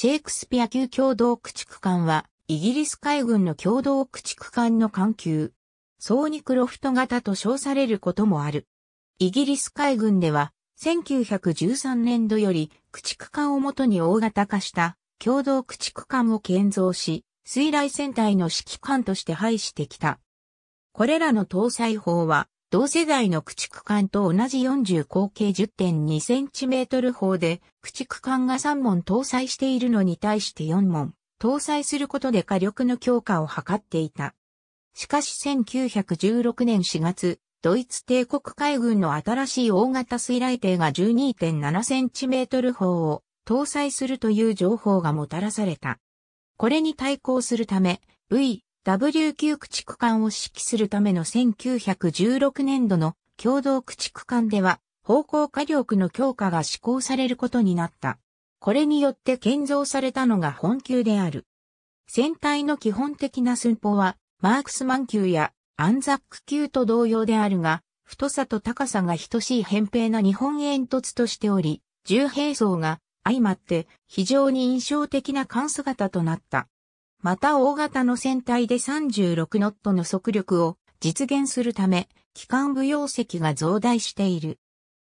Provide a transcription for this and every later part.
シェイクスピア級共同駆逐艦は、イギリス海軍の共同駆逐艦の艦級。ソニクロフト型と称されることもある。イギリス海軍では、1913年度より駆逐艦をもとに大型化した共同駆逐艦を建造し、水雷戦隊の指揮艦として配してきた。これらの搭載法は同世代の駆逐艦と同じ40口径 10.2cm 砲で、駆逐艦が3門搭載しているのに対して4門、搭載することで火力の強化を図っていた。しかし1916年4月、ドイツ帝国海軍の新しい大型水雷艇が 12.7cm 砲を搭載するという情報がもたらされた。これに対抗するため、V、W 級駆逐艦を指揮するための1916年度の共同駆逐艦では、方向火力の強化が施行されることになった。これによって建造されたのが本級である。船体の基本的な寸法は、マークスマン級やアンザック級と同様であるが、太さと高さが等しい扁平な日本煙突としており、重兵装が相まって非常に印象的な艦姿となった。また大型の船体で36ノットの速力を実現するため、機関部容積が増大している。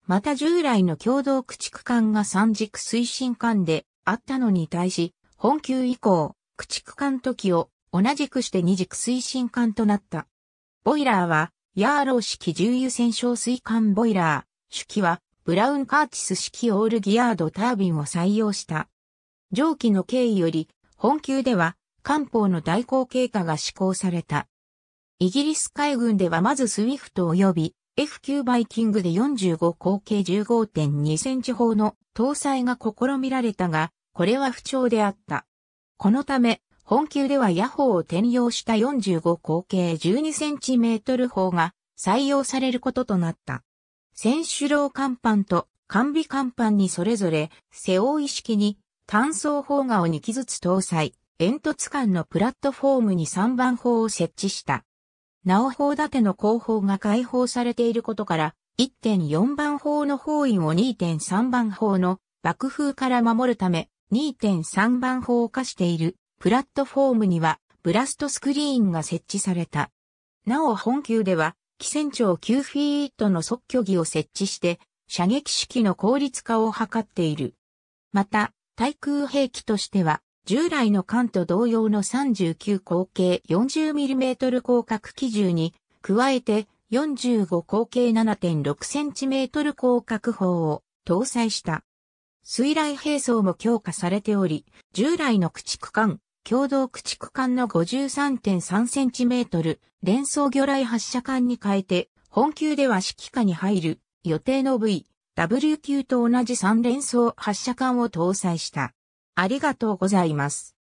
また従来の共同駆逐艦が三軸推進艦であったのに対し、本級以降、駆逐艦時を同じくして二軸推進艦となった。ボイラーは、ヤーロー式重油戦勝水艦ボイラー、主機は、ブラウンカーチス式オールギアードタービンを採用した。上記の経緯より、本級では、官報の代行経過が施行された。イギリス海軍ではまずスウィフト及び F9 バイキングで45口径15.2センチ砲の搭載が試みられたが、これは不調であった。このため、本級では野砲を転用した45口径12センチメートル砲が採用されることとなった。選手老艦板と完備艦板にそれぞれ背負い式に単装砲画を2機ずつ搭載。煙突間のプラットフォームに3番砲を設置した。なお砲立ての後方が解放されていることから、1.4番砲の砲員を2.3番砲の爆風から守るため、2.3番砲を課しているプラットフォームにはブラストスクリーンが設置された。なお本級では、機船長9フィートの即距儀を設置して、射撃式の効率化を図っている。また、対空兵器としては、従来の艦と同様の39口径 40mm 広角機銃に、加えて45口径 7.6cm 広角砲を搭載した。水雷兵装も強化されており、従来の駆逐艦、共同駆逐艦の 53.3cm 連装魚雷発射艦に変えて、本級では指揮下に入る予定の V、W 級と同じ3連装発射艦を搭載した。ありがとうございます。